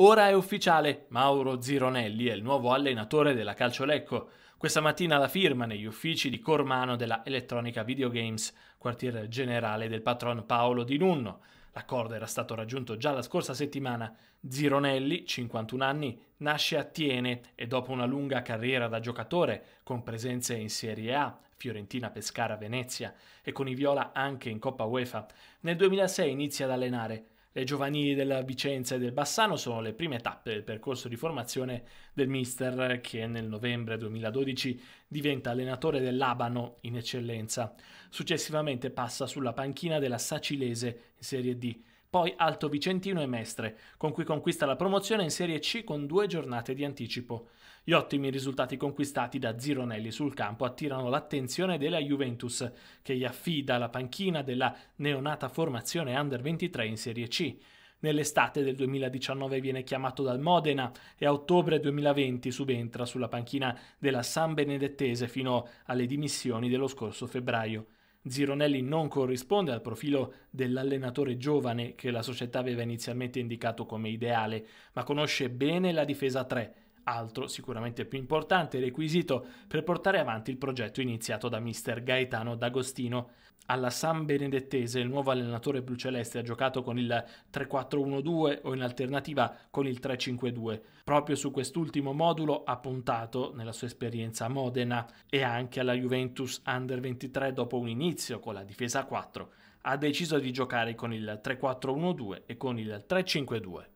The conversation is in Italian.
Ora è ufficiale, Mauro Zironelli è il nuovo allenatore della Calcio Lecco. Questa mattina la firma negli uffici di Cormano della Elettronica Videogames, quartier generale del patron Paolo Di Nunno. L'accordo era stato raggiunto già la scorsa settimana. Zironelli, 51 anni, nasce a Tiene e dopo una lunga carriera da giocatore, con presenze in Serie A, Fiorentina, Pescara, Venezia e con i Viola anche in Coppa UEFA, nel 2006 inizia ad allenare le giovanili della Vicenza e del Bassano sono le prime tappe del percorso di formazione del mister che nel novembre 2012 diventa allenatore dell'Abano in eccellenza. Successivamente passa sulla panchina della Sacilese in Serie D poi Alto Vicentino e Mestre, con cui conquista la promozione in Serie C con due giornate di anticipo. Gli ottimi risultati conquistati da Zironelli sul campo attirano l'attenzione della Juventus, che gli affida la panchina della neonata formazione Under 23 in Serie C. Nell'estate del 2019 viene chiamato dal Modena e a ottobre 2020 subentra sulla panchina della San Benedettese fino alle dimissioni dello scorso febbraio. Zironelli non corrisponde al profilo dell'allenatore giovane che la società aveva inizialmente indicato come ideale, ma conosce bene la difesa 3 altro sicuramente più importante requisito per portare avanti il progetto iniziato da mister Gaetano D'Agostino. Alla San Benedettese il nuovo allenatore blu celeste ha giocato con il 3-4-1-2 o in alternativa con il 3-5-2. Proprio su quest'ultimo modulo ha puntato nella sua esperienza a Modena e anche alla Juventus Under 23 dopo un inizio con la difesa 4. Ha deciso di giocare con il 3-4-1-2 e con il 3-5-2.